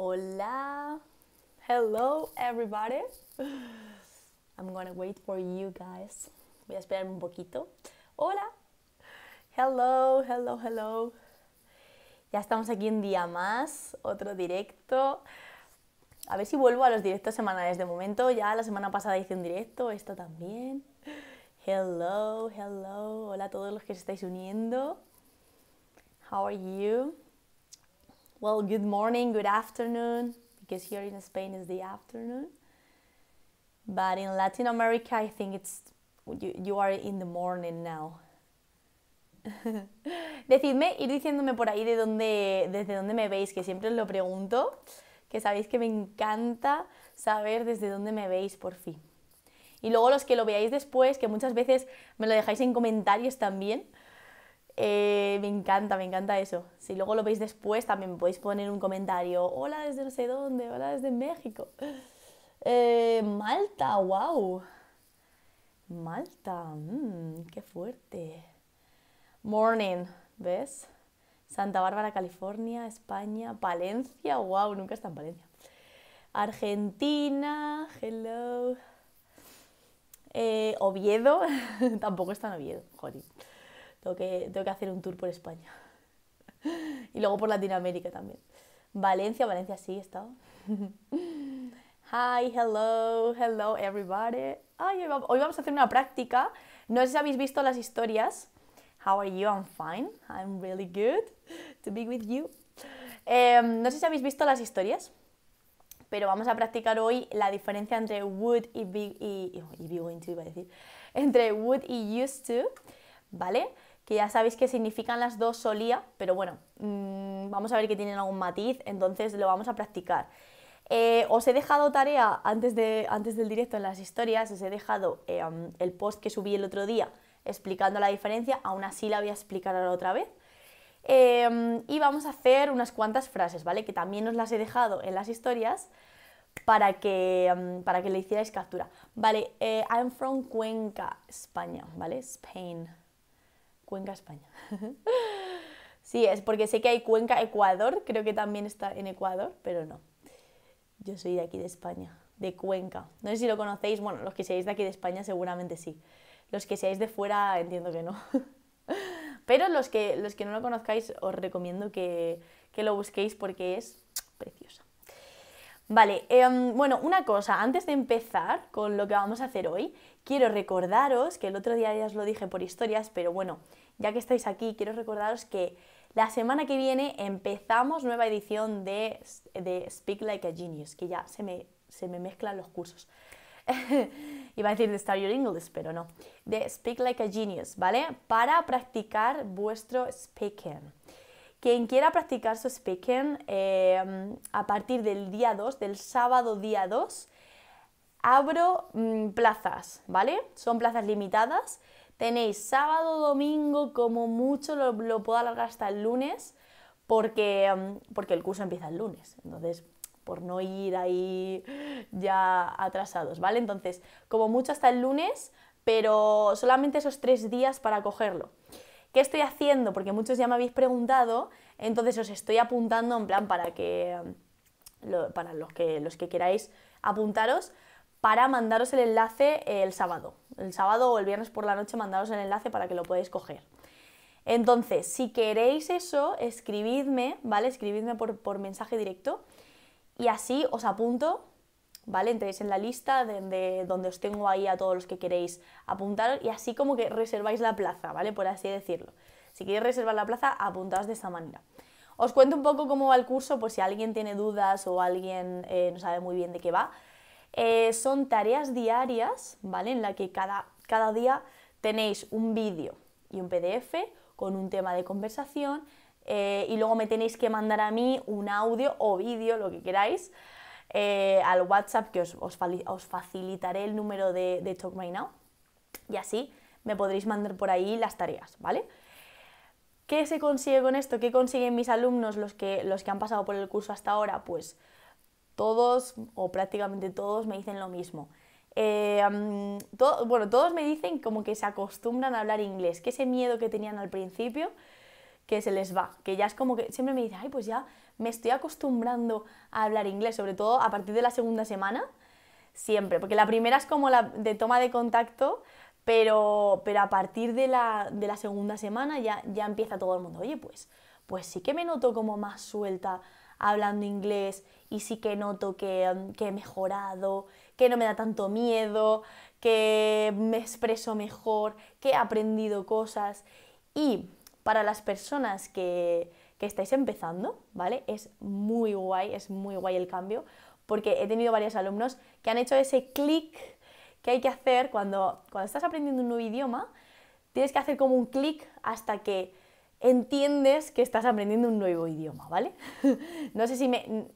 Hola. Hello everybody. I'm gonna wait for you guys. Voy a esperar un poquito. Hola. Hello, hello, hello. Ya estamos aquí un día más, otro directo. A ver si vuelvo a los directos semanales de momento. Ya la semana pasada hice un directo, esto también. Hello, hello. Hola a todos los que se estáis uniendo. How are you? Well, good morning, good afternoon, because here in Spain is the afternoon. But in Latin America, I think it's you, you are in the morning now. Decidme, ir diciéndome por ahí de dónde, desde dónde me veis, que siempre os lo pregunto, que sabéis que me encanta saber desde dónde me veis por fin. Y luego los que lo veáis después, que muchas veces me lo dejáis en comentarios también, eh, me encanta, me encanta eso. Si luego lo veis después, también podéis poner un comentario. Hola desde no sé dónde, hola desde México. Eh, Malta, wow. Malta, mm, qué fuerte. Morning, ¿ves? Santa Bárbara, California, España, Palencia, wow, nunca está en Palencia. Argentina, hello. Eh, Oviedo, tampoco está en Oviedo, joder. Tengo que, tengo que hacer un tour por España. y luego por Latinoamérica también. Valencia, Valencia sí he estado. Hi, hello, hello everybody. hoy vamos a hacer una práctica. No sé si habéis visto las historias. How are you? I'm fine. I'm really good to be with you. Em, no sé si habéis visto las historias, pero vamos a practicar hoy la diferencia entre would y, be, y, be going to, decir, entre would y used to, ¿vale? que ya sabéis qué significan las dos solía, pero bueno, mm, vamos a ver que tienen algún matiz, entonces lo vamos a practicar. Eh, os he dejado tarea antes, de, antes del directo en las historias, os he dejado em, el post que subí el otro día explicando la diferencia, aún así la voy a explicar ahora otra vez. Em, y vamos a hacer unas cuantas frases, ¿vale? Que también os las he dejado en las historias para que, em, para que le hicierais captura. Vale, eh, I'm from Cuenca, España, ¿vale? Spain. Cuenca, España. sí, es porque sé que hay Cuenca, Ecuador, creo que también está en Ecuador, pero no. Yo soy de aquí de España, de Cuenca. No sé si lo conocéis, bueno, los que seáis de aquí de España seguramente sí. Los que seáis de fuera entiendo que no. pero los que, los que no lo conozcáis os recomiendo que, lo busquéis porque es preciosa. Vale, em, bueno, una cosa, antes de empezar con lo que vamos a hacer hoy, quiero recordaros, que el otro día ya os lo dije por historias, pero bueno, ya que estáis aquí, quiero recordaros que la semana que viene empezamos nueva edición de, Speak Like a Genius, que ya se me, se mezclan los cursos. Iba a decir de Start Your English, pero no. De Speak Like a Genius, ¿vale? Para practicar vuestro speaking. Quien quiera practicar su speaking, eh, a partir del día 2, del sábado día 2, abro mm, plazas, ¿vale? Son plazas limitadas. Tenéis sábado, domingo, como mucho lo, puedo alargar hasta el lunes, mm, porque, el curso empieza el lunes. Entonces, por no ir ahí ya atrasados, ¿vale? Entonces, como mucho hasta el lunes, pero solamente esos tres días para cogerlo. ¿Qué estoy haciendo? Porque muchos ya me habéis preguntado, entonces os estoy apuntando en plan para que, mm, para que, los que queráis apuntaros, para mandaros el enlace el sábado. El sábado o el viernes por la noche mandaros el enlace para que lo podáis coger. Entonces, si queréis eso, escribidme, ¿vale? Escribidme por, mensaje directo y así os apunto, ¿vale? Entréis en la lista de, donde os tengo ahí a todos los que queréis apuntar y así como que reserváis la plaza, ¿vale? Por así decirlo. Si queréis reservar la plaza, apuntaos de esta manera. Os cuento un poco cómo va el curso, pues si alguien tiene dudas o alguien eh, no sabe muy bien de qué va. Eh, son tareas diarias, ¿vale? En la que cada, día tenéis un vídeo y un PDF con un tema de conversación eh, y luego me tenéis que mandar a mí un audio o vídeo, lo que queráis, eh, al WhatsApp que os, facilitaré el número de, de, Talk Now y así me podréis mandar por ahí las tareas, ¿vale? ¿Qué se consigue con esto? ¿Qué consiguen mis alumnos, los que, los que han pasado por el curso hasta ahora? Pues todos o prácticamente todos me dicen lo mismo. Eh, bueno, todos me dicen como que se acostumbran a hablar inglés, que ese miedo que tenían al principio, que se les va, que ya es como que siempre me dicen, ay, pues ya me estoy acostumbrando a hablar inglés, sobre todo a partir de la segunda semana, siempre, porque la primera es como la de toma de contacto, pero, pero a partir de la, segunda semana ya, ya empieza todo el mundo, oye, pues, pues sí que me noto como más suelta hablando inglés y sí que noto mm, que, he mejorado, que no me da tanto miedo, que me expreso mejor, que he aprendido cosas. Y para las personas que, que estáis empezando, ¿vale? Es muy guay, es muy guay el cambio, porque he tenido varios alumnos que han hecho ese clic que hay que hacer cuando, cuando estás aprendiendo un nuevo idioma, tienes que hacer como un clic hasta que entiendes que estás aprendiendo un nuevo idioma, ¿vale? no sé si me...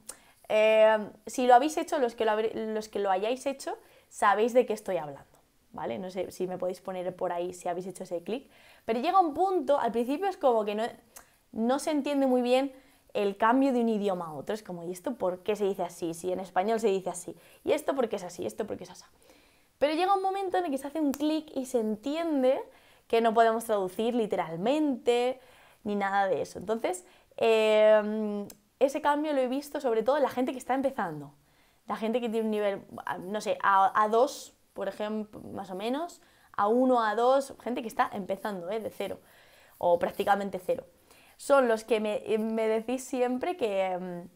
Eh, si lo habéis hecho, los que lo, los que lo hayáis hecho, sabéis de qué estoy hablando, ¿vale? No sé si me podéis poner por ahí si habéis hecho ese clic, pero llega un punto, al principio es como que no, no se entiende muy bien el cambio de un idioma a otro, es como, ¿y esto por qué se dice así? Si en español se dice así, ¿y esto por qué es así? ¿Esto por qué es así? Pero llega un momento en el que se hace un clic y se entiende que no podemos traducir literalmente, ni nada de eso. Entonces, em, ese cambio lo he visto sobre todo en la gente que está empezando. La gente que tiene un nivel, no sé, a, dos por ejemplo, más o menos, a 1, a dos gente que está empezando ¿eh? de cero o prácticamente cero. Son los que me, me decís siempre que em,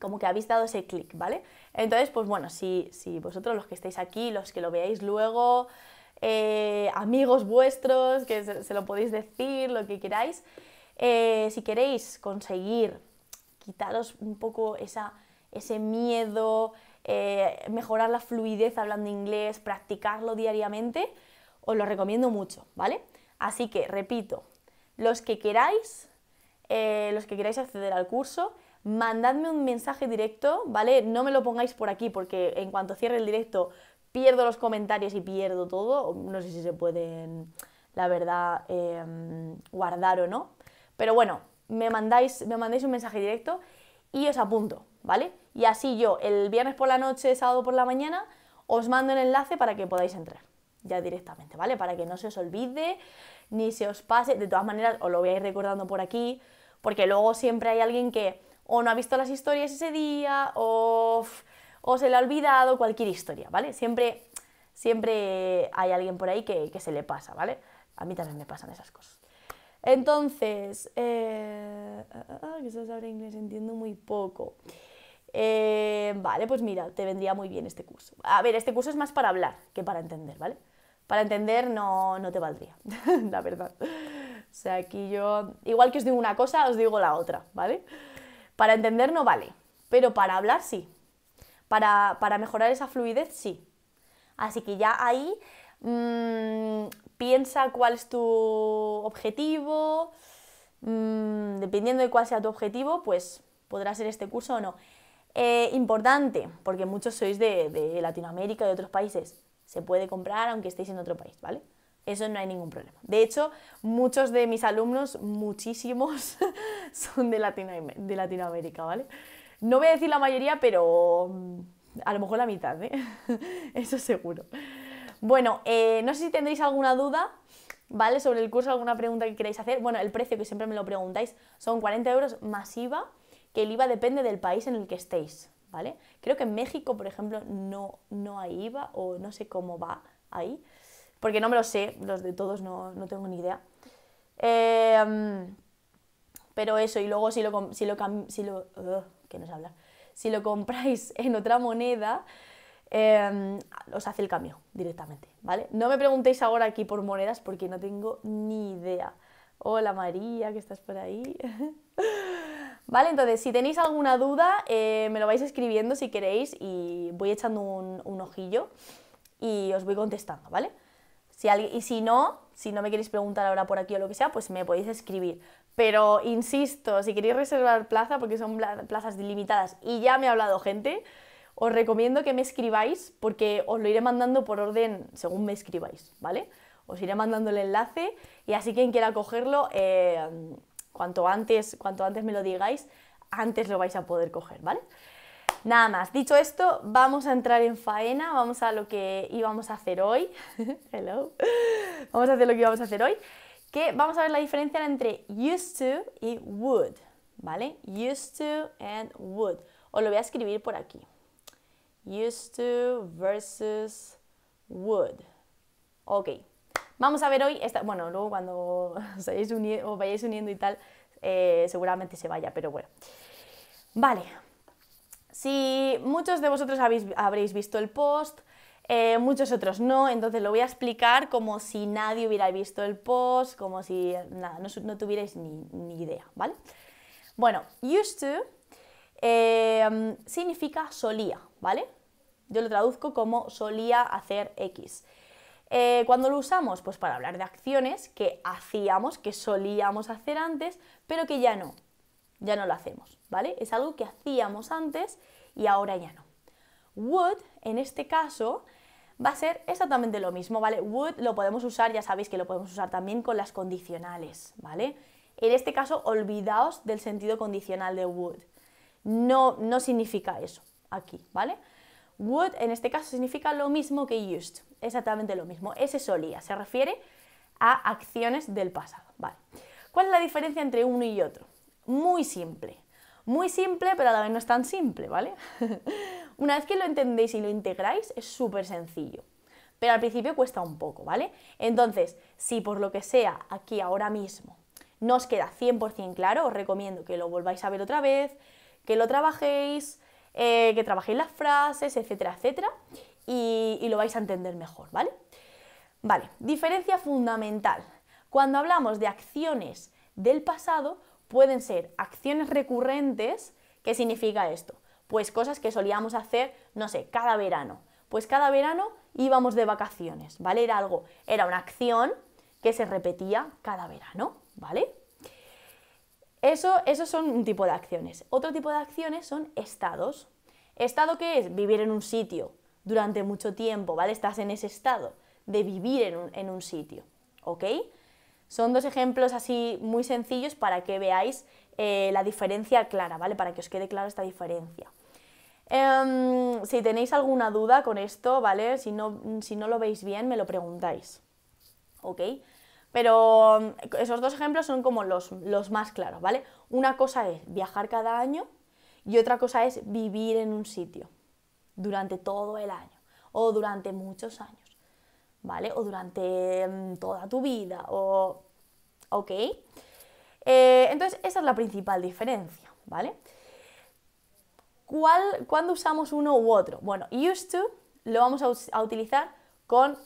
como que habéis dado ese clic, ¿vale? Entonces, pues bueno, si, si vosotros los que estáis aquí, los que lo veáis luego, eh, amigos vuestros, que se, lo podéis decir, lo que queráis, eh, si queréis conseguir quitaros un poco ese miedo, eh, mejorar la fluidez hablando inglés, practicarlo diariamente, os lo recomiendo mucho, ¿vale? Así que, repito, los que queráis, eh, los que queráis acceder al curso, mandadme un mensaje directo, ¿vale? No me lo pongáis por aquí porque en cuanto cierre el directo pierdo los comentarios y pierdo todo. No sé si se pueden, la verdad, em, guardar o no. Pero bueno, me mandáis, me mandáis un mensaje directo y os apunto, ¿vale? Y así yo el viernes por la noche, sábado por la mañana, os mando el enlace para que podáis entrar ya directamente, ¿vale? Para que no se os olvide ni se os pase. De todas maneras, os lo voy a ir recordando por aquí, porque luego siempre hay alguien que o no ha visto las historias ese día o, o se le ha olvidado cualquier historia, ¿vale? Siempre, siempre hay alguien por ahí que, que se le pasa, ¿vale? A mí también me pasan esas cosas. Entonces, eh, ah, ah, ah, que se sabe inglés, entiendo muy poco. Eh, vale, pues mira, te vendría muy bien este curso. A ver, este curso es más para hablar que para entender, ¿vale? Para entender no, no te valdría, la verdad. O sea, aquí yo, igual que os digo una cosa, os digo la otra, ¿vale? Para entender no vale, pero para hablar sí. Para, mejorar esa fluidez sí. Así que ya ahí mm, piensa cuál es tu objetivo, mm, dependiendo de cuál sea tu objetivo, pues podrá ser este curso o no. Eh, importante, porque muchos sois de, Latinoamérica y de otros países, se puede comprar aunque estéis en otro país, ¿vale? Eso no hay ningún problema. De hecho, muchos de mis alumnos, muchísimos, son de, de Latinoamérica, ¿vale? No voy a decir la mayoría, pero mm, a lo mejor la mitad, ¿eh? Eso seguro. Bueno, eh, no sé si tendréis alguna duda, ¿vale? Sobre el curso, alguna pregunta que queráis hacer. Bueno, el precio que siempre me lo preguntáis son 40 euros más IVA, que el IVA depende del país en el que estéis, ¿vale? Creo que en México, por ejemplo, no, no hay IVA o no sé cómo va ahí, porque no me lo sé, los de todos no, no tengo ni idea. Em, pero eso, y luego si lo, si si lo, si lo compráis en otra moneda, Em, os hace el cambio directamente, ¿vale? No me preguntéis ahora aquí por monedas porque no tengo ni idea. Hola María, que estás por ahí. Vale, entonces si tenéis alguna duda, eh, me lo vais escribiendo si queréis y voy echando un, ojillo y os voy contestando, ¿vale? Si alguien, y si no, si no me queréis preguntar ahora por aquí o lo que sea, pues me podéis escribir. Pero insisto, si queréis reservar plaza, porque son plazas delimitadas y ya me ha hablado gente, os recomiendo que me escribáis porque os lo iré mandando por orden según me escribáis, ¿vale? Os iré mandando el enlace y así quien quiera cogerlo, eh, cuanto, antes, cuanto antes me lo digáis, antes lo vais a poder coger, ¿vale? Nada más, dicho esto, vamos a entrar en faena, vamos a lo que íbamos a hacer hoy. Hello. Vamos a hacer lo que íbamos a hacer hoy, que vamos a ver la diferencia entre used to y would, ¿vale? Used to and would. Os lo voy a escribir por aquí. Used to versus would. Ok. Vamos a ver hoy, esta, bueno, luego cuando os, vayáis uniendo y tal, eh, seguramente se vaya, pero bueno. Vale. Si muchos de vosotros habréis visto el post, eh, muchos otros no, entonces lo voy a explicar como si nadie hubiera visto el post, como si nada, no, tuvierais ni, idea, ¿vale? Bueno, used to eh, significa solía, ¿vale? Yo lo traduzco como solía hacer X. Eh, ¿Cuándo lo usamos? Pues para hablar de acciones que hacíamos, que solíamos hacer antes, pero que ya no, ya no lo hacemos, ¿vale? Es algo que hacíamos antes y ahora ya no. Would, en este caso, va a ser exactamente lo mismo, ¿vale? Would lo podemos usar, ya sabéis que lo podemos usar también con las condicionales, ¿vale? En este caso, olvidaos del sentido condicional de would. No, no significa eso, aquí, ¿vale? Would en este caso significa lo mismo que used, exactamente lo mismo. Ese solía se refiere a acciones del pasado, ¿vale? ¿Cuál es la diferencia entre uno y otro? Muy simple. Muy simple, pero a la vez no es tan simple, ¿vale? Una vez que lo entendéis y lo integráis, es súper sencillo. Pero al principio cuesta un poco, ¿vale? Entonces, si por lo que sea aquí ahora mismo no os queda 100% claro, os recomiendo que lo volváis a ver otra vez, que lo trabajéis, eh, que trabajéis las frases, etcétera, etcétera, y, y lo vais a entender mejor, ¿vale? Vale, diferencia fundamental. Cuando hablamos de acciones del pasado, pueden ser acciones recurrentes. ¿Qué significa esto? Pues cosas que solíamos hacer, no sé, cada verano. Pues cada verano íbamos de vacaciones, ¿vale? Era algo, era una acción que se repetía cada verano, ¿vale? Eso, esos son un tipo de acciones. Otro tipo de acciones son estados. Estado que es vivir en un sitio durante mucho tiempo, ¿vale? Estás en ese estado de vivir en un, sitio, ¿ok? Son dos ejemplos así muy sencillos para que veáis eh, la diferencia clara, ¿vale? Para que os quede clara esta diferencia. Em, si tenéis alguna duda con esto, ¿vale? Si no, si no lo veis bien, me lo preguntáis, ¿ok? Pero mm, esos dos ejemplos son como los, más claros, ¿vale? Una cosa es viajar cada año y otra cosa es vivir en un sitio durante todo el año o durante muchos años, ¿vale? O durante mm, toda tu vida, o... ¿Ok? Eh, entonces, esa es la principal diferencia, ¿vale? ¿Cuál, ¿Cuándo usamos uno u otro? Bueno, used to lo vamos a utilizar con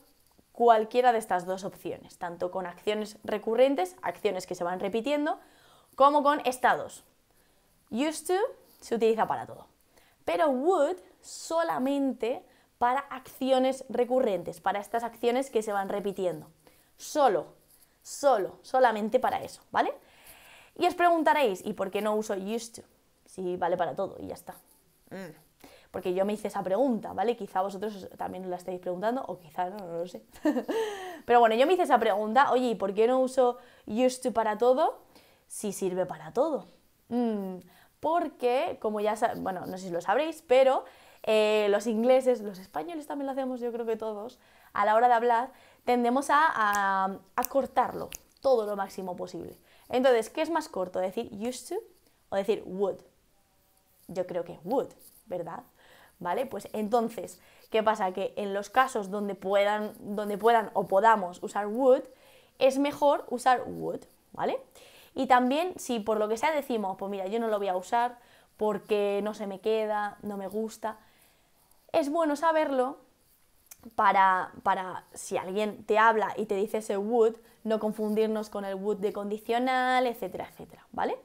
cualquiera de estas dos opciones, tanto con acciones recurrentes, acciones que se van repitiendo, como con estados. Used to se utiliza para todo, pero would solamente para acciones recurrentes, para estas acciones que se van repitiendo. Solo, solo, solamente para eso, ¿vale? Y os preguntaréis, ¿y por qué no uso used to? Si vale para todo y ya está. Mm porque yo me hice esa pregunta, ¿vale? Quizá vosotros también la estáis preguntando, o quizá no, no lo sé. Pero bueno, yo me hice esa pregunta, oye, ¿y por qué no uso used to para todo si sirve para todo? Mm, porque, como ya sabéis, bueno, no sé si lo sabréis, pero eh, los ingleses, los españoles también lo hacemos, yo creo que todos, a la hora de hablar, tendemos a cortarlo todo lo máximo posible. Entonces, ¿qué es más corto? ¿Decir used to o decir would? Yo creo que would, ¿verdad? ¿vale? Pues entonces, ¿qué pasa? Que en los casos donde puedan, donde puedan o podamos usar would, es mejor usar would, ¿vale? Y también si por lo que sea decimos, pues mira, yo no lo voy a usar porque no se me queda, no me gusta, es bueno saberlo para, para, si alguien te habla y te dice ese would, no confundirnos con el would de condicional, etcétera, etcétera, ¿vale?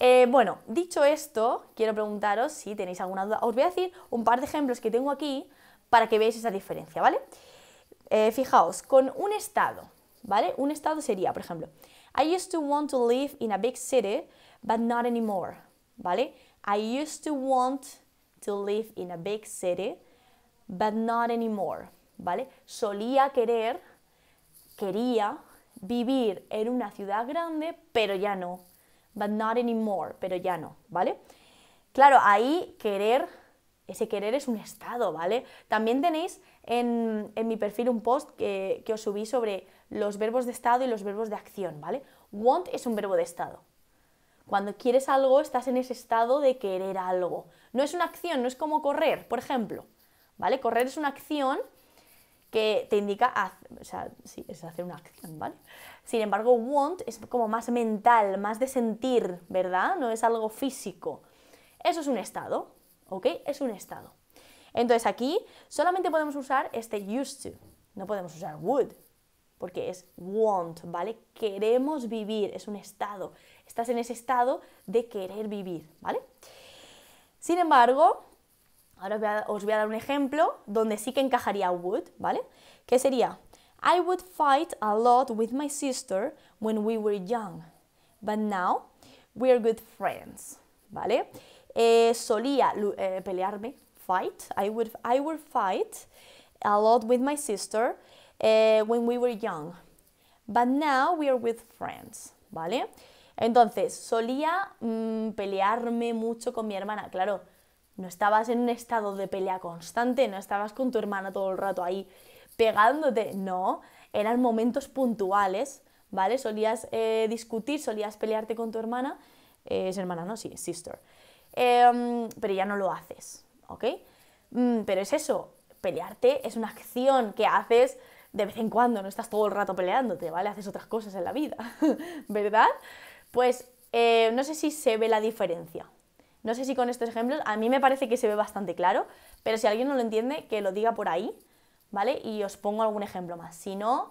Eh, bueno, dicho esto, quiero preguntaros si tenéis alguna duda. Os voy a decir un par de ejemplos que tengo aquí para que veáis esa diferencia, ¿vale? Eh, fijaos, con un estado, ¿vale? Un estado sería, por ejemplo, I used to want to live in a big city, but not anymore, ¿vale? I used to want to live in a big city, but not anymore, ¿vale? Solía querer, quería vivir en una ciudad grande, pero ya no, but not anymore, pero ya no, ¿vale? Claro, ahí querer, ese querer es un estado, ¿vale? También tenéis en, en mi perfil un post que, que, os subí sobre los verbos de estado y los verbos de acción, ¿vale? Want es un verbo de estado. Cuando quieres algo, estás en ese estado de querer algo. No es una acción, no es como correr, por ejemplo, ¿vale? Correr es una acción, que te indica, hacer, una acción, ¿vale? Sin embargo, want es como más mental, más de sentir, ¿verdad? No es algo físico. Eso es un estado, ¿ok? Es un estado. Entonces aquí solamente podemos usar este used to, no podemos usar would, porque es want, ¿vale? Queremos vivir, es un estado. Estás en ese estado de querer vivir, ¿vale? Sin embargo, Ahora os voy, a, dar un ejemplo donde sí que encajaría would, ¿vale? Que sería, I would fight a lot with my sister when we were young, but now we are good friends, ¿vale? Eh, solía eh, pelearme, fight, I would, I would fight a lot with my sister eh, when we were young, but now we are good friends, ¿vale? Entonces, solía mm, pelearme mucho con mi hermana, claro, no estabas en un estado de pelea constante, no estabas con tu hermana todo el rato ahí pegándote, no, eran momentos puntuales, ¿vale? Solías eh, discutir, solías pelearte con tu hermana, eh, es hermana, ¿no? Sí, sister. Em, pero ya no lo haces, ¿ok? Mm, pero es eso, pelearte es una acción que haces de vez en cuando, no estás todo el rato peleándote, ¿vale? Haces otras cosas en la vida, ¿verdad? Pues eh, no sé si se ve la diferencia, no sé si con estos ejemplos, a mí me parece que se ve bastante claro, pero si alguien no lo entiende, que lo diga por ahí, ¿vale? Y os pongo algún ejemplo más. Si no,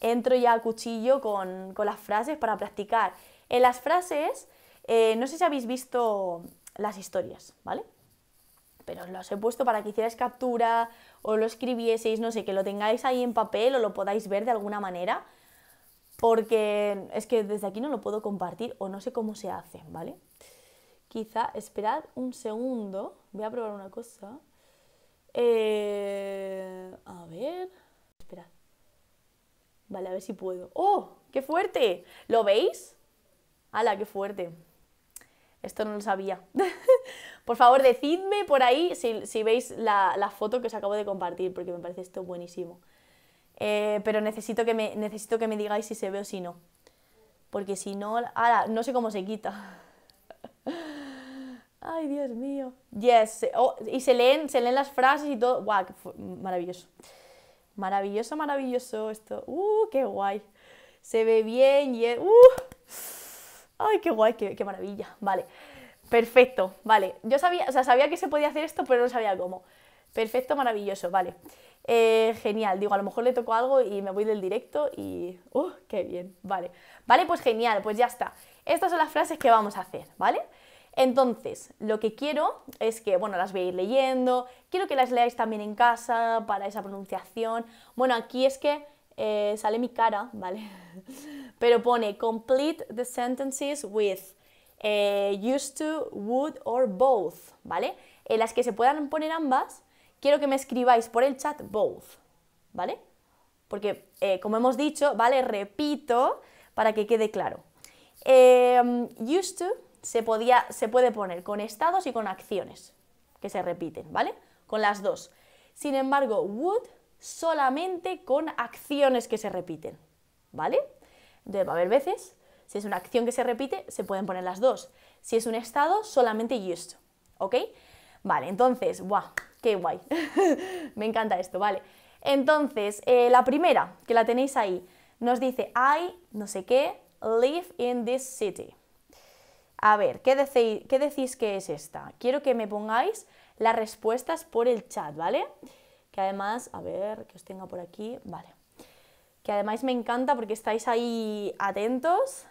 entro ya a cuchillo con, las frases para practicar. En las frases, eh, no sé si habéis visto las historias, ¿vale? Pero os he puesto para que hicierais captura o lo escribieseis, no sé, que lo tengáis ahí en papel o lo podáis ver de alguna manera, porque es que desde aquí no lo puedo compartir o no sé cómo se hace, ¿vale? quizá esperad un segundo, voy a probar una cosa. Eh, a ver, esperad. Vale, a ver si puedo. ¡Oh! ¡Qué fuerte! ¿Lo veis? ¡Hala, qué fuerte! Esto no lo sabía. por favor, decidme por ahí si, veis la, foto que os acabo de compartir, porque me parece esto buenísimo. Eh, pero necesito que, me, necesito que me digáis si se ve o si no. Porque si no, ¡hala! no sé cómo se quita. Ay, Dios mío. Yes. Oh, y se leen, se leen las frases y todo. Guau, ¡Qué maravilloso. Maravilloso, maravilloso esto. Uh, qué guay. Se ve bien y... Uh. Ay, qué guay, qué, maravilla. Vale. Perfecto, vale. Yo sabía, o sea, sabía que se podía hacer esto, pero no sabía cómo. Perfecto, maravilloso, vale. Eh, genial, digo, a lo mejor le toco algo y me voy del directo y... ¡Uh, qué bien! Vale. Vale, pues genial, pues ya está. Estas son las frases que vamos a hacer, ¿vale? Entonces, lo que quiero es que, bueno, las voy a ir leyendo, quiero que las leáis también en casa para esa pronunciación. Bueno, aquí es que eh, sale mi cara, ¿vale? Pero pone complete the sentences with eh, used to, would or both, ¿vale? En las que se puedan poner ambas, quiero que me escribáis por el chat both, ¿vale? Porque, eh, como hemos dicho, ¿vale? Repito para que quede claro. used to se, puede poner con estados y con acciones, que se repiten, ¿vale? Con las dos. Sin embargo, would solamente con acciones que se repiten, ¿vale? Entonces a haber veces, si es una acción que se repite, se pueden poner las dos. Si es un estado, solamente used, ¿ok? Vale, entonces, ¡guau! ¡Qué guay! Me encanta esto, ¿vale? Entonces, eh, la primera, que la tenéis ahí, nos dice, I, no sé qué, live in this city. A ver, ¿qué, decís que es esta? Quiero que me pongáis las respuestas por el chat, ¿vale? Que además, a ver, que os tenga por aquí, vale. Que además me encanta porque estáis ahí atentos.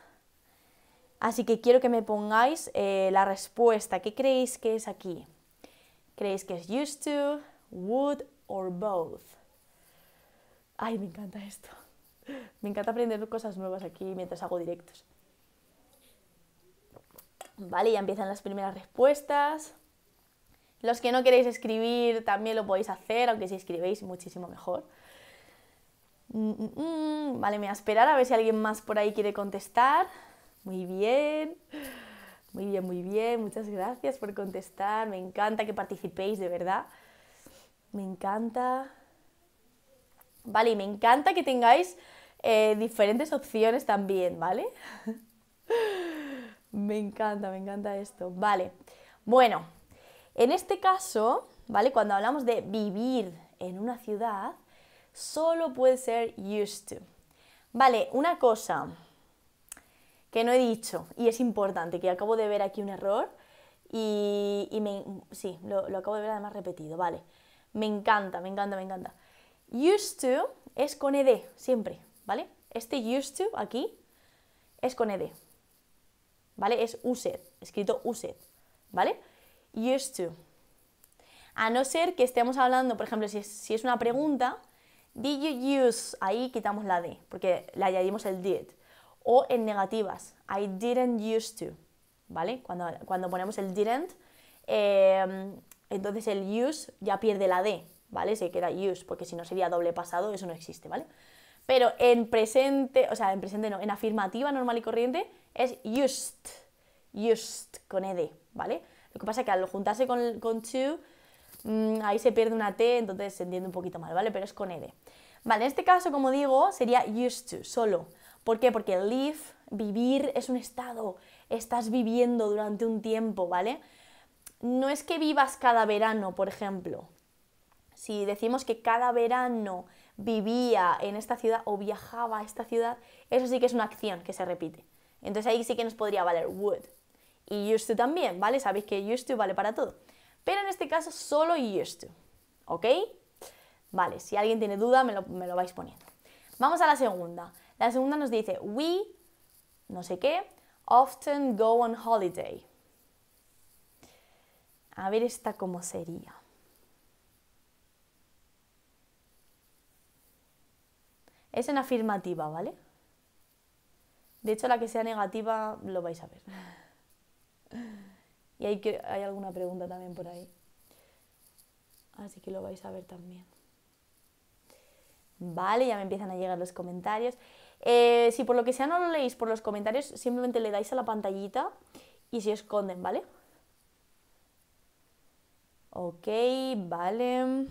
Así que quiero que me pongáis eh, la respuesta. ¿Qué creéis que es aquí? ¿Creéis que es used to, would or both? Ay, me encanta esto. Me encanta aprender cosas nuevas aquí mientras hago directos. Vale, ya empiezan las primeras respuestas. Los que no queréis escribir también lo podéis hacer, aunque si escribéis muchísimo mejor. Mm, mm, mm, vale, me voy a esperar a ver si alguien más por ahí quiere contestar. Muy bien. Muy bien, muy bien. Muchas gracias por contestar. Me encanta que participéis, de verdad. Me encanta. Vale, y me encanta que tengáis eh, diferentes opciones también, ¿vale? Me encanta, me encanta esto. Vale. Bueno, en este caso, ¿vale? Cuando hablamos de vivir en una ciudad, solo puede ser used to. Vale, una cosa que no he dicho y es importante, que acabo de ver aquí un error y, me, sí, lo, lo acabo de ver además repetido, vale. Me encanta, me encanta, me encanta. Used to es con ed, siempre, ¿vale? Este used to aquí es con ed, ¿vale? Es used escrito used ¿vale? Used to. A no ser que estemos hablando, por ejemplo, si es, una pregunta, did you use, ahí quitamos la D, porque le añadimos el did. O en negativas, I didn't use to, ¿vale? Cuando, ponemos el didn't, em, entonces el use ya pierde la D, ¿vale? Se queda use, porque si no sería doble pasado, eso no existe, ¿vale? Pero en presente, o sea, en presente no, en afirmativa normal y corriente es just, just con ed, ¿vale? Lo que pasa es que al juntarse con, con to, mm, ahí se pierde una t, entonces se entiende un poquito mal, ¿vale? Pero es con ed. Vale, en este caso, como digo, sería used to, solo. ¿Por qué? Porque live, vivir, es un estado. Estás viviendo durante un tiempo, ¿vale? No es que vivas cada verano, por ejemplo. Si decimos que cada verano vivía en esta ciudad o viajaba a esta ciudad, eso sí que es una acción que se repite. Entonces ahí sí que nos podría valer would. Y used to también, ¿vale? Sabéis que used to vale para todo. Pero en este caso solo used to, ¿ok? Vale, si alguien tiene duda me lo, vais poniendo. Vamos a la segunda. La segunda nos dice we, no sé qué, often go on holiday. A ver esta cómo sería. Es en afirmativa, ¿vale? De hecho, la que sea negativa lo vais a ver. Y hay, que, hay alguna pregunta también por ahí. Así que lo vais a ver también. Vale, ya me empiezan a llegar los comentarios. Eh, si por lo que sea no lo leéis por los comentarios, simplemente le dais a la pantallita y se esconden, ¿vale? Ok, vale.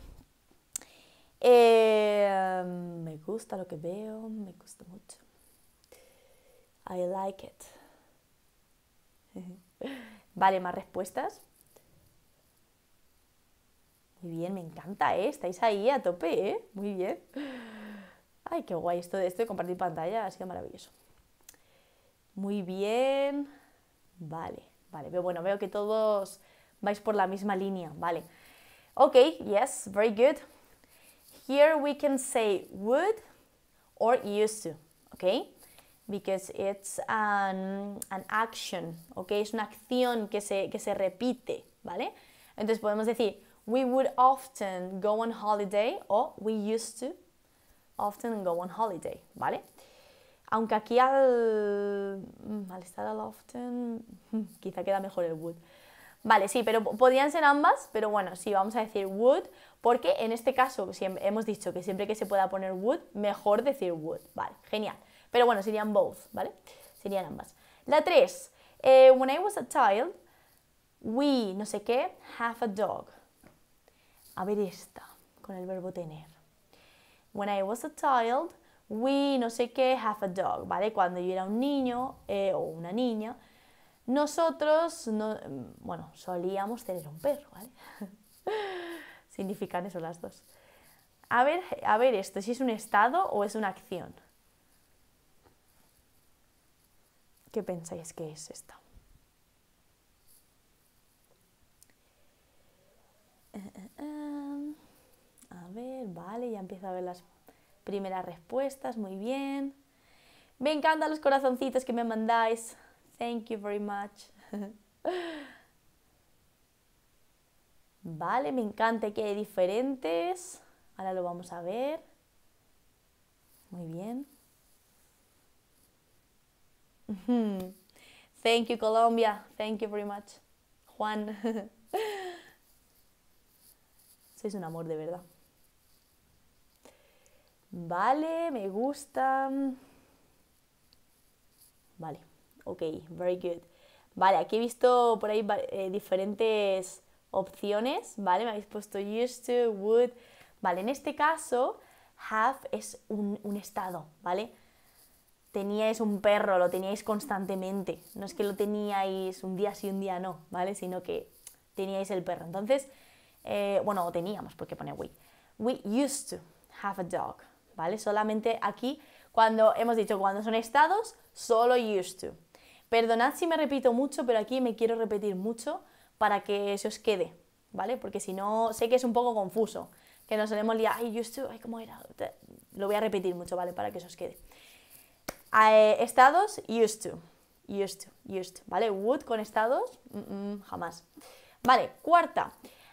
Em, me gusta lo que veo, me gusta mucho. I like it. vale, más respuestas. Muy bien, me encanta, ¿eh? Estáis ahí a tope, ¿eh? Muy bien. Ay, qué guay esto de, esto de compartir pantalla, ha sido maravilloso. Muy bien. Vale, vale. Pero bueno, veo que todos vais por la misma línea, vale. Ok, yes, very good. Here we can say would or used to, okay? Because it's an, action, okay? Es una acción que se, que se repite, ¿vale? Entonces podemos decir we would often go on holiday o we used to often go on holiday, ¿vale? Aunque aquí al, mm, al estar al often, quizá queda mejor el would. Vale, sí, pero podían ser ambas, pero bueno, sí, vamos a decir would, porque en este caso hemos dicho que siempre que se pueda poner would, mejor decir would. Vale, genial. Pero bueno, serían both, ¿vale? Serían ambas. La 3. Eh, when I was a child, we, no sé qué, have a dog. A ver esta, con el verbo tener. When I was a child, we, no sé qué, have a dog, ¿vale? Cuando yo era un niño eh, o una niña, nosotros, no, bueno, solíamos tener un perro, ¿vale? Significan eso las dos. A ver, a ver esto, si es un estado o es una acción. ¿Qué pensáis que es esto? Eh, eh, eh. A ver, vale, ya empiezo a ver las primeras respuestas, muy bien. Me encantan los corazoncitos que me mandáis. Thank you very much. vale, me encanta que hay diferentes. Ahora lo vamos a ver. Muy bien. Thank you, Colombia. Thank you very much. Juan. Sois un amor de verdad. Vale, me gusta. Vale. Ok, very good. Vale, aquí he visto por ahí eh, diferentes opciones, ¿vale? Me habéis puesto used to, would. Vale, en este caso, have es un, estado, ¿vale? Teníais un perro, lo teníais constantemente. No es que lo teníais un día sí, un día no, ¿vale? Sino que teníais el perro. Entonces, eh, bueno, o teníamos, porque pone we. We used to have a dog, ¿vale? Solamente aquí, cuando hemos dicho cuando son estados, solo used to. Perdonad si me repito mucho, pero aquí me quiero repetir mucho para que se os quede, ¿vale? Porque si no, sé que es un poco confuso, que nos tenemos liar, ay, used to, ay, ¿cómo era? Lo voy a repetir mucho, ¿vale? Para que se os quede. Eh, estados, used to, used to, used to, ¿vale? Would con estados, jamás. Vale, cuarta.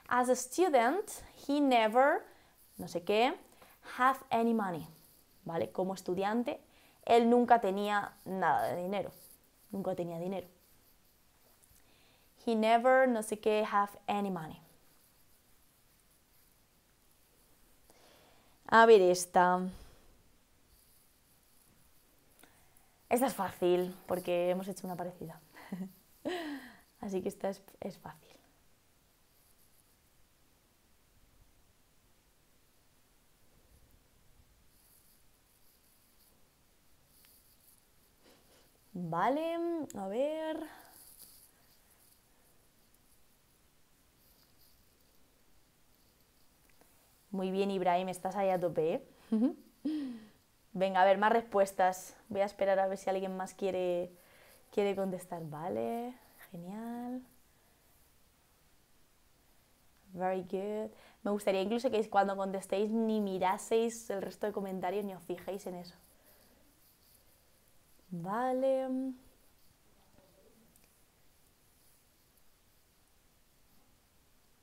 As a student, he never, no sé qué, have any money, ¿vale? Como estudiante, él nunca tenía nada de dinero, nunca tenía dinero. He never, no sé qué, have any money. A ver esta. Esta es fácil, porque hemos hecho una parecida. Así que esta es, es fácil. Vale, a ver. Muy bien, Ibrahim, estás ahí a tope, ¿eh? Venga, a ver, más respuestas. Voy a esperar a ver si alguien más quiere, quiere contestar. Vale, genial. Very good. Me gustaría incluso que cuando contestéis ni miraseis el resto de comentarios ni os fijéis en eso. Vale.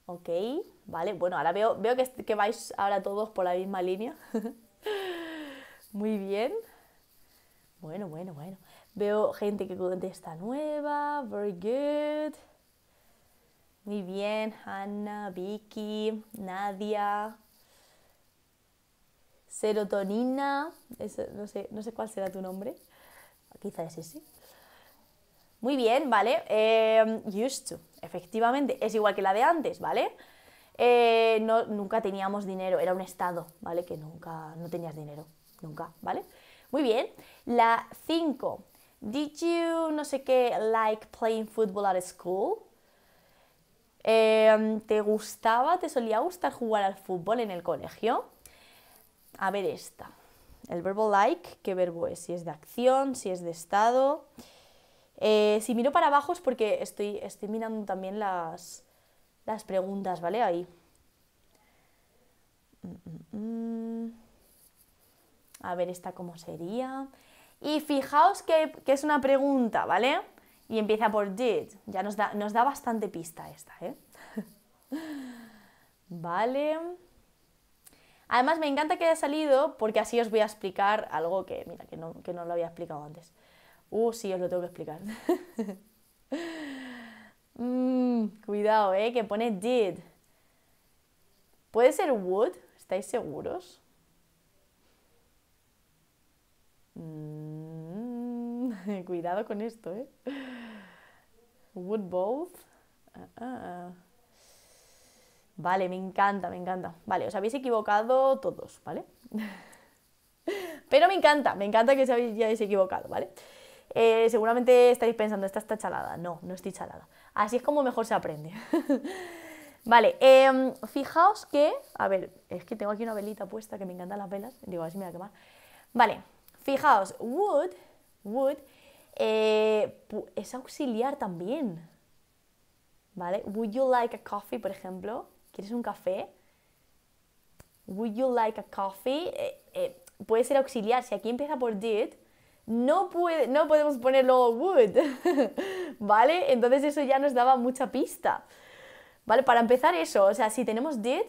Ok, vale. Bueno, ahora veo, que, vais ahora todos por la misma línea. Muy bien. Bueno, bueno, bueno. Veo gente que contesta nueva. Very good. Muy bien, Hanna, Vicky, Nadia. Serotonina. no, sé, no sé cuál será tu nombre. Quizás ese sí. Muy bien, ¿vale? Em, used to, efectivamente, es igual que la de antes, ¿vale? Eh, no, nunca teníamos dinero, era un estado, ¿vale? Que nunca, no tenías dinero, nunca, ¿vale? Muy bien, la 5. Did you no sé qué like playing football at school? Em, ¿Te gustaba, te solía gustar jugar al fútbol en el colegio? A ver esta el verbo like, qué verbo es, si es de acción, si es de estado. Eh, si miro para abajo es porque estoy, estoy mirando también las, preguntas, ¿vale? Ahí. Mm, mm, mm. A ver esta cómo sería. Y fijaos que, es una pregunta, ¿vale? Y empieza por did. Ya nos da, nos da bastante pista esta, ¿eh? vale. Además, me encanta que haya salido porque así os voy a explicar algo que, mira, que no, lo había explicado antes. Uh, sí, os lo tengo que explicar. Mm, cuidado, ¿eh? Que pone did. ¿Puede ser would? ¿Estáis seguros? Mm, cuidado con esto, ¿eh? Would both? Ah, ah, ah. Vale, me encanta, me encanta. Vale, os habéis equivocado todos, ¿vale? Pero me encanta, me encanta que os habéis equivocado, ¿vale? Eh, seguramente estáis pensando, esta está chalada. No, no estoy chalada. Así es como mejor se aprende. vale, em, fijaos que... A ver, es que tengo aquí una velita puesta que me encantan las velas. Digo, así me va a quemar. Vale, fijaos, would, would eh, es auxiliar también. ¿Vale? Would you like a coffee, por ejemplo? ¿quieres un café? Would you like a coffee? Eh, eh, puede ser auxiliar. Si aquí empieza por did, no, no podemos ponerlo would. ¿Vale? Entonces eso ya nos daba mucha pista. ¿Vale? Para empezar eso, o sea, si tenemos did,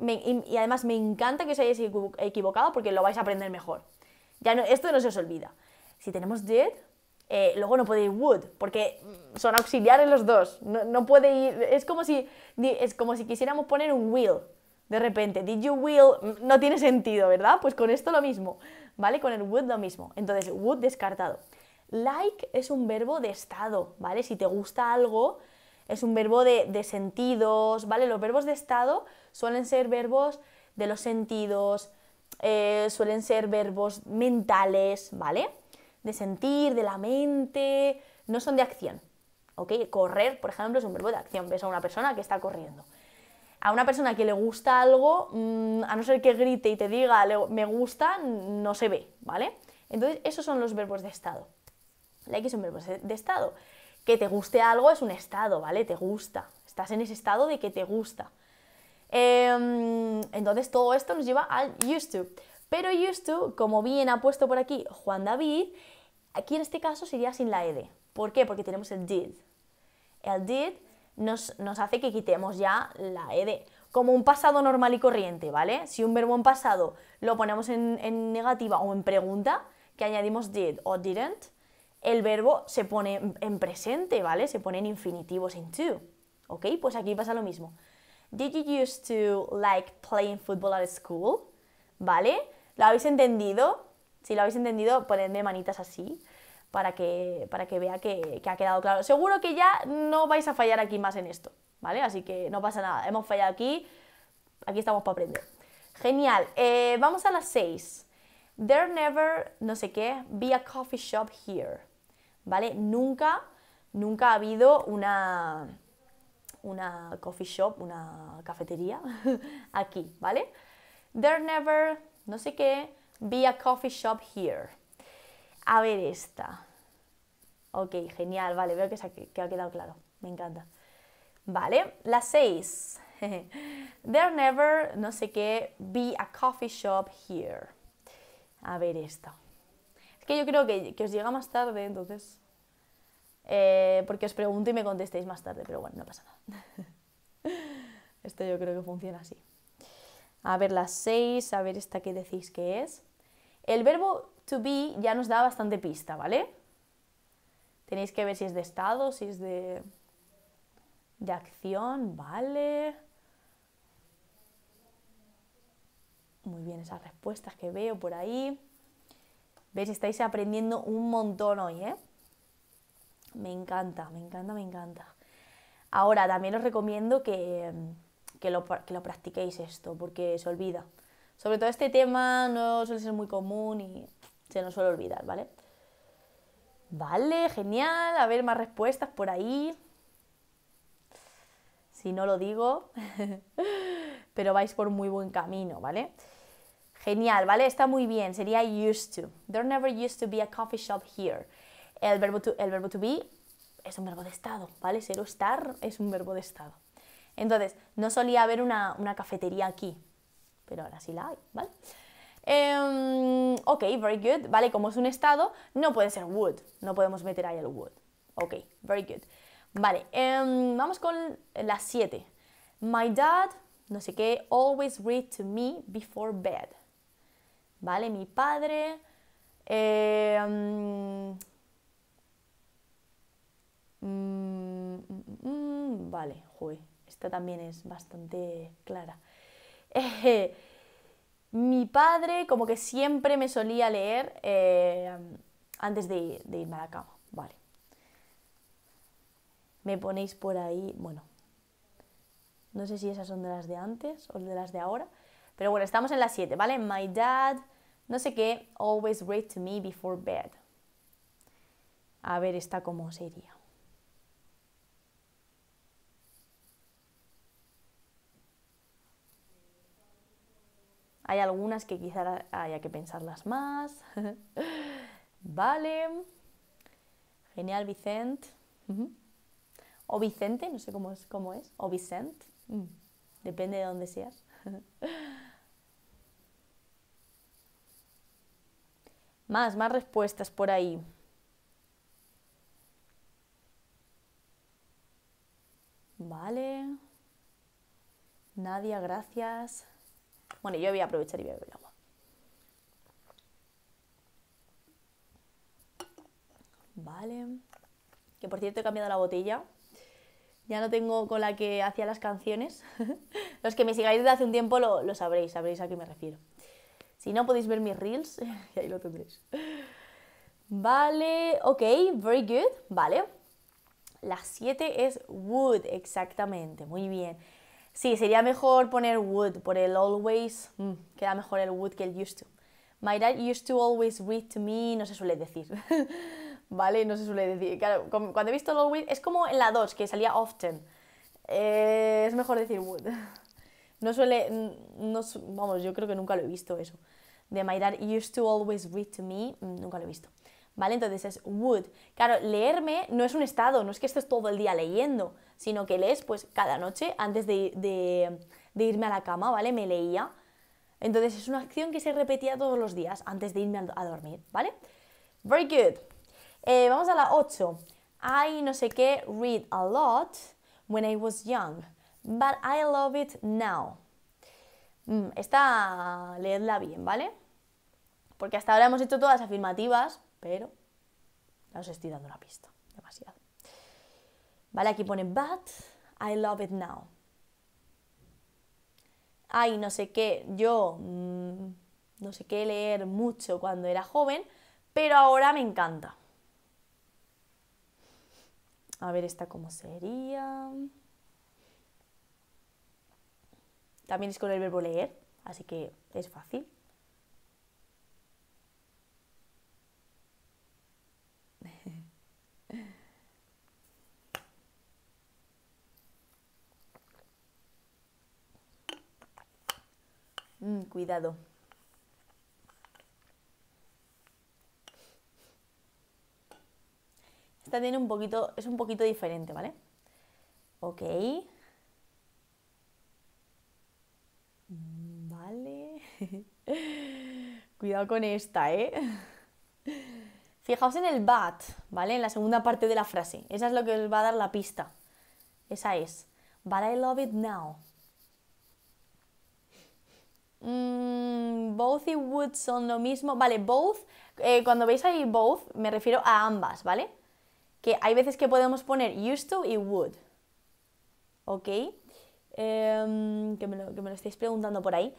y, además me encanta que os hayáis equivocado porque lo vais a aprender mejor. Ya esto no se os olvida. Si tenemos did, eh, luego no puede ir would, porque son auxiliares los dos. No, puede ir. Es como, si, es como si quisiéramos poner un will. De repente, did you will no tiene sentido, ¿verdad? Pues con esto lo mismo, ¿vale? Con el would lo mismo. Entonces, would descartado. Like es un verbo de estado, ¿vale? Si te gusta algo, es un verbo de, sentidos, ¿vale? Los verbos de estado suelen ser verbos de los sentidos, eh, suelen ser verbos mentales, ¿vale? de sentir, de la mente, no son de acción. Correr, por ejemplo, es un verbo de acción. Ves a una persona que está corriendo. A una persona que le gusta algo, mm, a no ser que grite y te diga me gusta, no se ve, ¿vale? Entonces, esos son los verbos de estado. La X un verbo de estado. Que te guste algo es un estado, ¿vale? Te gusta. Estás en ese estado de que te gusta. Em, entonces, todo esto nos lleva al used to. Pero used to, como bien ha puesto por aquí Juan David, Aquí en este caso sería sin la "-ed". ¿Por qué? Porque tenemos el did. El did nos, hace que quitemos ya la ED como un pasado normal y corriente, ¿vale? Si un verbo en pasado lo ponemos en, negativa o en pregunta, que añadimos did o didn't, el verbo se pone en presente, ¿vale? Se pone en infinitivos en to. ¿Ok? Pues aquí pasa lo mismo. Did you used to like playing football at school? ¿Vale? ¿Lo habéis entendido? Si lo habéis entendido, ponedme manitas así para que, para que vea que, ha quedado claro. Seguro que ya no vais a fallar aquí más en esto, ¿vale? Así que no pasa nada, hemos fallado aquí, aquí estamos para aprender. Genial, eh, vamos a las 6. There never, no sé qué, be a coffee shop here, ¿vale? Nunca, nunca ha habido una, una coffee shop, una cafetería aquí, ¿vale? There never, no sé qué, Be a coffee shop here. A ver esta. Ok, genial, vale, veo que, ha, quedado claro. Me encanta. Vale, las 6. There never, no sé qué, be a coffee shop here. A ver esta. Es que yo creo que, os llega más tarde, entonces. Eh, porque os pregunto y me contestéis más tarde, pero bueno, no pasa nada. Esto yo creo que funciona así. A ver, las 6, a ver esta que decís que es. El verbo to be ya nos da bastante pista, ¿vale? Tenéis que ver si es de estado, si es de, de acción, ¿vale? Muy bien, esas respuestas que veo por ahí. ¿Veis? Estáis aprendiendo un montón hoy, ¿eh? Me encanta, me encanta, me encanta. Ahora, también os recomiendo que, lo, que lo practiquéis esto, porque se olvida. Sobre todo este tema no suele ser muy común y se nos suele olvidar, ¿vale? Vale, genial. A ver, más respuestas por ahí. Si no lo digo, pero vais por muy buen camino, ¿vale? Genial, ¿vale? Está muy bien. Sería used to. There never used to be a coffee shop here. El verbo to, el verbo to be es un verbo de estado, ¿vale? Ser o estar es un verbo de estado. Entonces, no solía haber una cafetería aquí, pero ahora sí la hay, ¿vale? Em, ok, very good, ¿vale? Como es un estado, no puede ser would, no podemos meter ahí el would. Ok, very good. Vale, em, vamos con las 7. My dad, no sé qué, always read to me before bed. ¿Vale? Mi padre... Em, mm, mm, mm, vale, joder, esta también es bastante clara. mi padre como que siempre me solía leer eh, antes de, irme a la cama, vale. Me ponéis por ahí, bueno, no sé si esas son de las de antes o de las de ahora, pero bueno, estamos en las 7, ¿vale? My dad, no sé qué, always read to me before bed. A ver, está como sería. Hay algunas que quizá haya que pensarlas más. vale. Genial, Vicente. O Vicente, no sé cómo es. O Vicente. Mm. Depende de dónde seas. más, más respuestas por ahí. Vale. Nadia, gracias. Bueno, yo voy a aprovechar y voy a beber agua. Vale. Que por cierto he cambiado la botella. Ya no tengo con la que hacía las canciones. Los que me sigáis desde hace un tiempo lo, sabréis, sabréis a qué me refiero. Si no, podéis ver mis reels y ahí lo tendréis. Vale, ok, very good, vale. Las 7 es wood, exactamente, muy bien. Sí, sería mejor poner would por el always. Mm, queda mejor el would que el used to. My dad used to always read to me, no se suele decir. ¿Vale? No se suele decir. Claro, cuando he visto el always, es como en la 2, que salía often. Eh, es mejor decir would. No suele. No, vamos, yo creo que nunca lo he visto eso. De my dad used to always read to me, mm, nunca lo he visto. ¿vale? Entonces es would. Claro, leerme no es un estado, no es que estés todo el día leyendo, sino que lees pues cada noche antes de, irme a la cama, ¿vale? Me leía. Entonces es una acción que se repetía todos los días antes de irme a, dormir, ¿vale? Very good. Eh, vamos a la 8. I no sé qué, read a lot when I was young, but I love it now. está mm, esta leedla bien, ¿vale? Porque hasta ahora hemos hecho todas afirmativas, pero os estoy dando la pista, demasiado. Vale, aquí pone, but I love it now. Ay, no sé qué, yo mm, no sé qué leer mucho cuando era joven, pero ahora me encanta. A ver, esta cómo sería. También es con el verbo leer, así que es fácil. Mm, cuidado. Esta tiene un poquito, es un poquito diferente, ¿vale? Ok. Mm, vale. Cuidado con esta, ¿eh? Fijaos en el but, ¿vale? En la segunda parte de la frase. Esa es lo que os va a dar la pista. Esa es. But I love it now. Mm, both y would son lo mismo. Vale, both, eh, cuando veis ahí both, me refiero a ambas, ¿vale? Que hay veces que podemos poner used to y would. ¿Ok? Em, que, me lo, que estáis preguntando por ahí.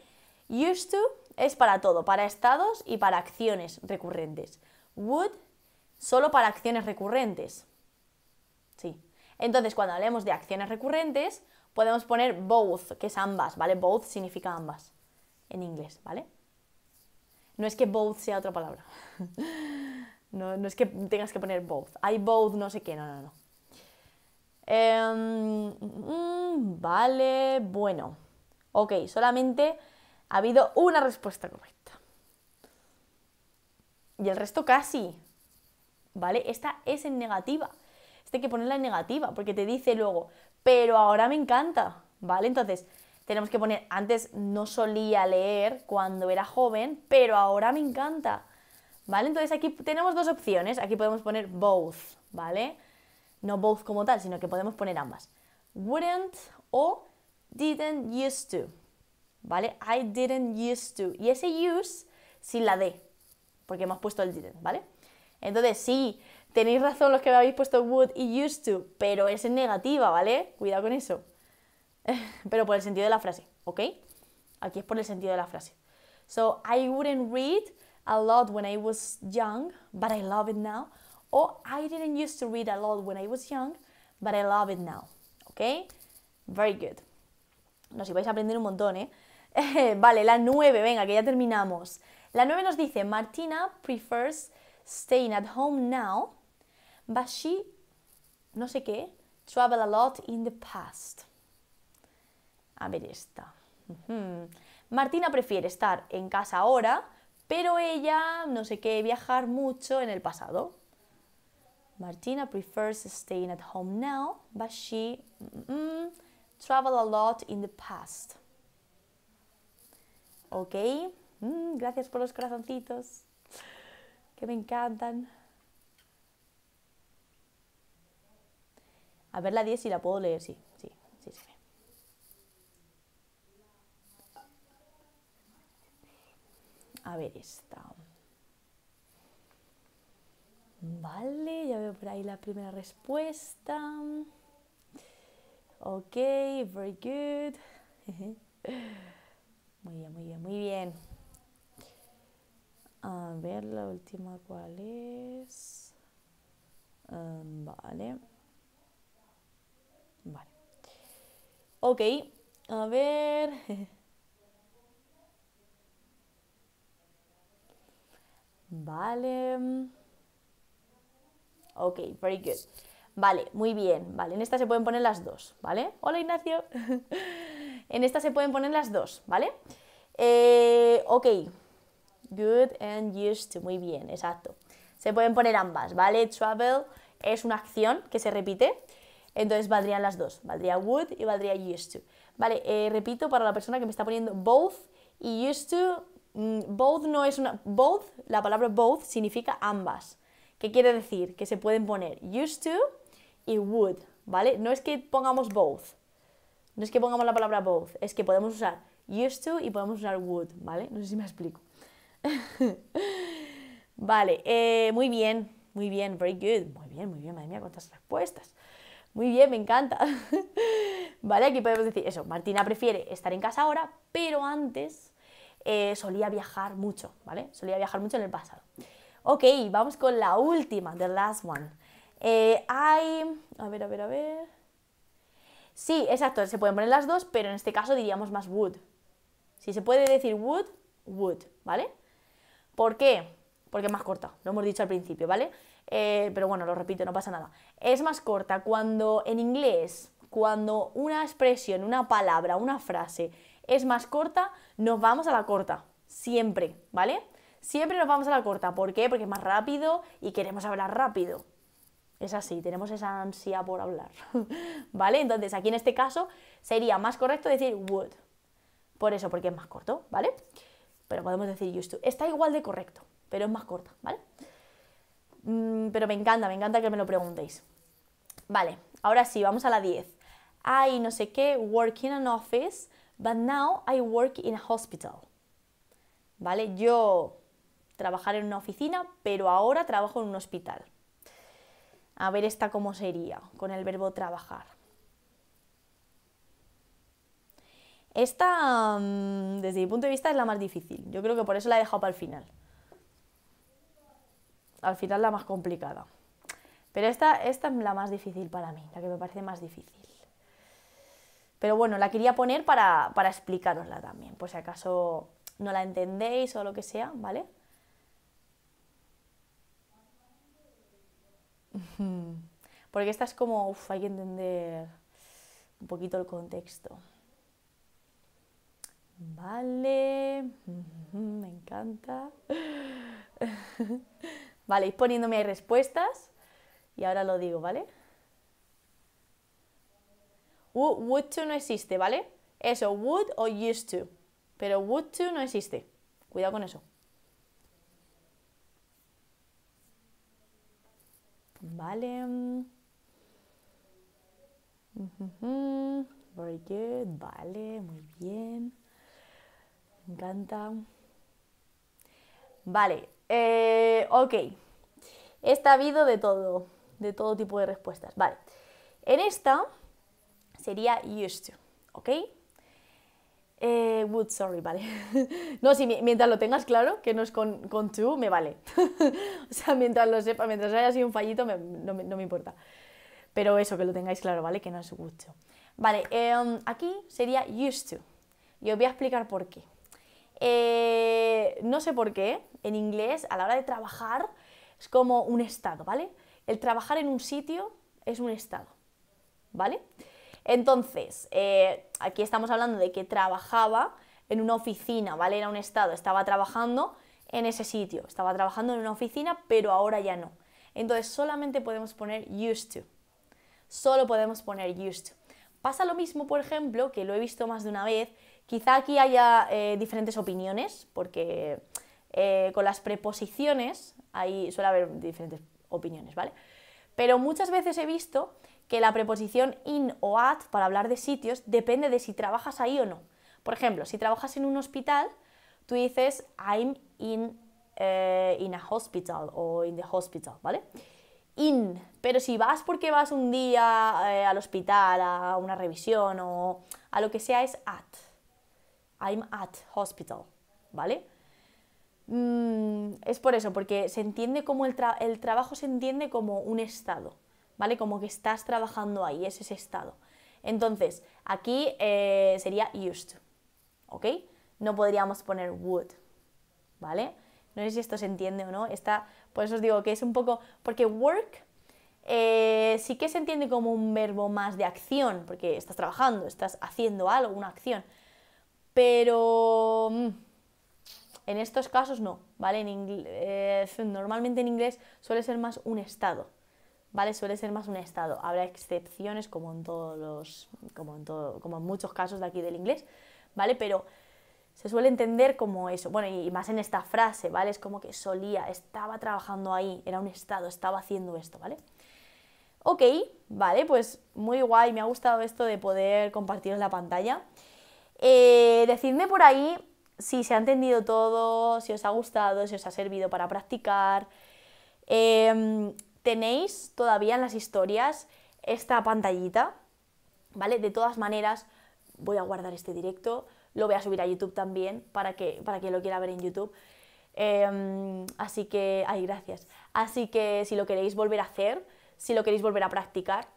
Used to es para todo, para estados y para acciones recurrentes. Would solo para acciones recurrentes. Sí. Entonces, cuando hablemos de acciones recurrentes, podemos poner both, que es ambas, ¿vale? Both significa ambas en inglés, ¿vale? No es que both sea otra palabra. no, es que tengas que poner both. Hay both, no sé qué, no, no, no. Em, mm, vale, bueno. Ok, solamente ha habido una respuesta correcta. Y el resto casi. ¿Vale? Esta es en negativa. Este hay que ponerla en negativa porque te dice luego, pero ahora me encanta. ¿Vale? Entonces, tenemos que poner, antes no solía leer cuando era joven, pero ahora me encanta. ¿Vale? Entonces aquí tenemos dos opciones, aquí podemos poner both, ¿vale? No both como tal, sino que podemos poner ambas. Wouldn't o didn't used to, ¿vale? I didn't used to. Y ese use sin la de, porque hemos puesto el didn't, ¿vale? Entonces sí, tenéis razón los que me habéis puesto would y used to, pero es en negativa, ¿vale? Cuidado con eso. pero por el sentido de la frase, ¿ok? Aquí es por el sentido de la frase. So, I wouldn't read a lot when I was young, but I love it now. O I didn't used to read a lot when I was young, but I love it now. ¿Ok? Very good. Nos vais a aprender un montón, ¿eh? vale, la 9, venga, que ya terminamos. La 9 nos dice, Martina prefers staying at home now, but she, no sé qué, traveled a lot in the past. A ver esta. Martina prefiere estar en casa ahora, pero ella, no sé qué, viajar mucho en el pasado. Martina prefers staying at home now, but she mm, travel a lot in the past. Ok, mm, gracias por los corazoncitos, que me encantan. A ver la 10 si la puedo leer, sí, sí, sí. sí. a ver esta. Vale, ya veo por ahí la primera respuesta. Ok, very good. Muy bien, muy bien, muy bien. A ver, la última cuál es. Em, vale. Vale. Ok, a ver. Vale. Ok, very good. Vale, muy bien. Vale, en esta se pueden poner las dos, ¿vale? Hola Ignacio. en esta se pueden poner las dos, ¿vale? Eh, ok. Good and used to. Muy bien, exacto. Se pueden poner ambas, ¿vale? Travel es una acción que se repite. Entonces valdrían las dos. Valdría would y valdría used to. Vale, eh, repito para la persona que me está poniendo both y used to Mm, both no es una. Both, la palabra both significa ambas. ¿Qué quiere decir? Que se pueden poner used to y would, ¿vale? No es que pongamos both. No es que pongamos la palabra both, es que podemos usar used to y podemos usar would, ¿vale? No sé si me explico. vale, eh, muy bien, muy bien, very good. Muy bien, muy bien, madre mía, cuántas respuestas. Muy bien, me encanta. ¿Vale? Aquí podemos decir eso. Martina prefiere estar en casa ahora, pero antes eh, solía viajar mucho, ¿vale? Solía viajar mucho en el pasado. Ok, vamos con la última, the last one. Eh, hay, a ver, a ver, a ver. Sí, exacto, se pueden poner las dos, pero en este caso diríamos más would. Si se puede decir would, would, ¿vale? ¿Por qué? Porque es más corta, lo hemos dicho al principio, ¿vale? Eh, pero bueno, lo repito, no pasa nada. Es más corta cuando en inglés, cuando una expresión, una palabra, una frase es más corta, nos vamos a la corta, siempre, ¿vale? Siempre nos vamos a la corta, ¿por qué? Porque es más rápido y queremos hablar rápido. Es así, tenemos esa ansia por hablar, ¿vale? Entonces aquí en este caso sería más correcto decir would, por eso, porque es más corto, ¿vale? Pero podemos decir used to. Está igual de correcto, pero es más corta, ¿vale? Mm, pero me encanta, me encanta que me lo preguntéis. Vale, ahora sí, vamos a la 10. Hay no sé qué, working in an office But now I work in a hospital. ¿Vale? Yo trabajar en una oficina, pero ahora trabajo en un hospital. A ver esta cómo sería con el verbo trabajar. Esta, mm, desde mi punto de vista, es la más difícil. Yo creo que por eso la he dejado para el final. Al final la más complicada. Pero esta, esta es la más difícil para mí, la que me parece más difícil. Pero bueno, la quería poner para, para explicarosla también, por si acaso no la entendéis o lo que sea, ¿vale? Porque esta es como, uff, hay que entender un poquito el contexto. Vale, me encanta. Vale, ir poniéndome respuestas y ahora lo digo, ¿vale? Would to no existe, ¿vale? Eso, would o used to. Pero would to no existe. Cuidado con eso. Vale. Very good. Vale, muy bien. Me encanta. Vale. Eh, ok. Esta habido de todo. De todo tipo de respuestas. Vale. En esta sería used to, ¿ok? Eh, would, sorry, vale. no, si mientras lo tengas claro, que no es con, con to, me vale. o sea, mientras lo sepa, mientras haya sido un fallito, no, me importa. Pero eso, que lo tengáis claro, ¿vale? Que no es would to. Vale, em, aquí sería used to. Y os voy a explicar por qué. Eh, no sé por qué, en inglés, a la hora de trabajar, es como un estado, ¿vale? El trabajar en un sitio es un estado, ¿vale? Entonces, eh, aquí estamos hablando de que trabajaba en una oficina, ¿vale? Era un estado, estaba trabajando en ese sitio, estaba trabajando en una oficina, pero ahora ya no. Entonces, solamente podemos poner used to. Solo podemos poner used to. Pasa lo mismo, por ejemplo, que lo he visto más de una vez, quizá aquí haya eh, diferentes opiniones, porque eh, con las preposiciones ahí suele haber diferentes opiniones, ¿vale? Pero muchas veces he visto que la preposición in o at para hablar de sitios depende de si trabajas ahí o no. Por ejemplo, si trabajas en un hospital, tú dices I'm in, eh, in a hospital o in the hospital, ¿vale? In, pero si vas porque vas un día eh, al hospital, a una revisión o a lo que sea, es at. I'm at hospital, ¿vale? Mm, es por eso, porque se entiende como el trabajo se entiende como un estado. ¿vale? Como que estás trabajando ahí, es ese estado. Entonces, aquí eh, sería used, ¿ok? No podríamos poner would, ¿vale? No sé si esto se entiende o no. Está, por eso os digo que es un poco, porque work eh, sí que se entiende como un verbo más de acción, porque estás trabajando, estás haciendo algo, una acción. Pero mm, en estos casos no, ¿vale? Eh, normalmente en inglés suele ser más un estado. ¿vale? Suele ser más un estado. Habrá excepciones como en todos los, como en, todo, como en muchos casos de aquí del inglés, ¿vale? Pero se suele entender como eso. Bueno, y más en esta frase, ¿vale? Es como que solía, estaba trabajando ahí, era un estado, estaba haciendo esto, ¿vale? Ok, vale, pues muy guay, me ha gustado esto de poder compartir la pantalla. Eh, decidme por ahí si se ha entendido todo, si os ha gustado, si os ha servido para practicar. Em, tenéis todavía en las historias esta pantallita, ¿vale? De todas maneras, voy a guardar este directo, lo voy a subir a YouTube también para que, lo quiera ver en YouTube. Em, así que, ay, gracias. Así que si lo queréis volver a hacer, si lo queréis volver a practicar,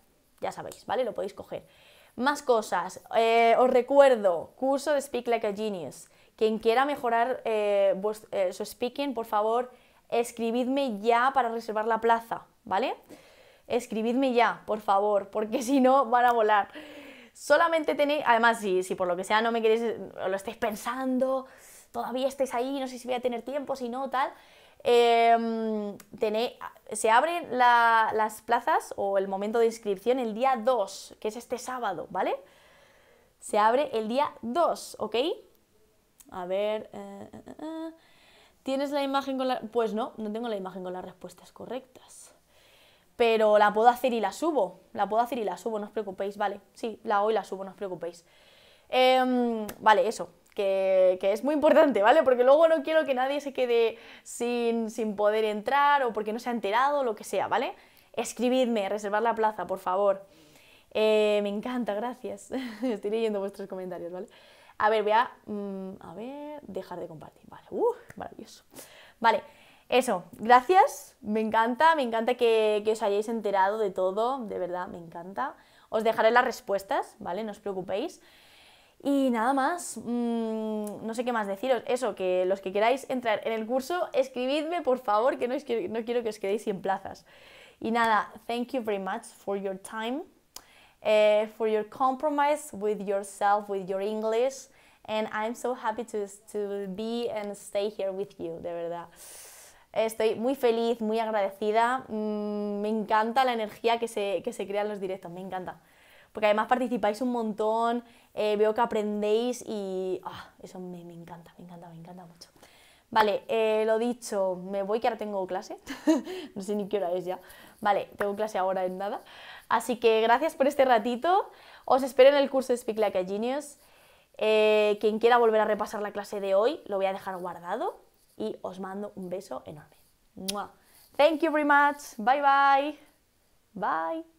ya sabéis, ¿vale? Lo podéis coger. Más cosas, eh, os recuerdo, curso de Speak Like a Genius. Quien quiera mejorar eh, eh, su speaking, por favor, escribidme ya para reservar la plaza, ¿vale? Escribidme ya, por favor, porque si no van a volar. Solamente tenéis, además, si, si por lo que sea no me queréis, lo estáis pensando, todavía estáis ahí, no sé si voy a tener tiempo, si no, tal. Em, se abren las plazas o el momento de inscripción el día 2, que es este sábado, ¿vale? Se abre el día 2, ¿ok? A ver. Eh, eh, eh, ¿Tienes la imagen con la.? Pues no, no tengo la imagen con las respuestas correctas pero la puedo hacer y la subo, la puedo hacer y la subo, no os preocupéis, vale, sí, la hoy la subo, no os preocupéis. Em, vale, eso, que, es muy importante, ¿vale? Porque luego no quiero que nadie se quede sin, poder entrar o porque no se ha enterado, lo que sea, ¿vale? Escribidme, reservar la plaza, por favor. Eh, me encanta, gracias. Estoy leyendo vuestros comentarios, ¿vale? A ver, voy a, mm, a ver, dejar de compartir, vale, uh, maravilloso. Vale, eso, gracias, me encanta, me encanta que, os hayáis enterado de todo, de verdad, me encanta. Os dejaré las respuestas, ¿vale? No os preocupéis. Y nada más, mm, no sé qué más deciros. Eso, que los que queráis entrar en el curso, escribidme por favor, que no, no quiero que os quedéis sin plazas. Y nada, thank you very much for your time, eh, for your compromise with yourself, with your English. And I'm so happy to, to be and stay here with you, de verdad. Estoy muy feliz, muy agradecida. Mm, me encanta la energía que se, crea en los directos, me encanta. Porque además participáis un montón, eh, veo que aprendéis y ah, eso me, me, encanta, me encanta, me encanta mucho. Vale, eh, lo dicho, me voy que ahora tengo clase. no sé ni qué hora es ya. Vale, tengo clase ahora en nada. Así que gracias por este ratito. Os espero en el curso de Speak Like a Genius. Eh, quien quiera volver a repasar la clase de hoy, lo voy a dejar guardado y os mando un beso enorme. Thank you very much. Bye bye. Bye.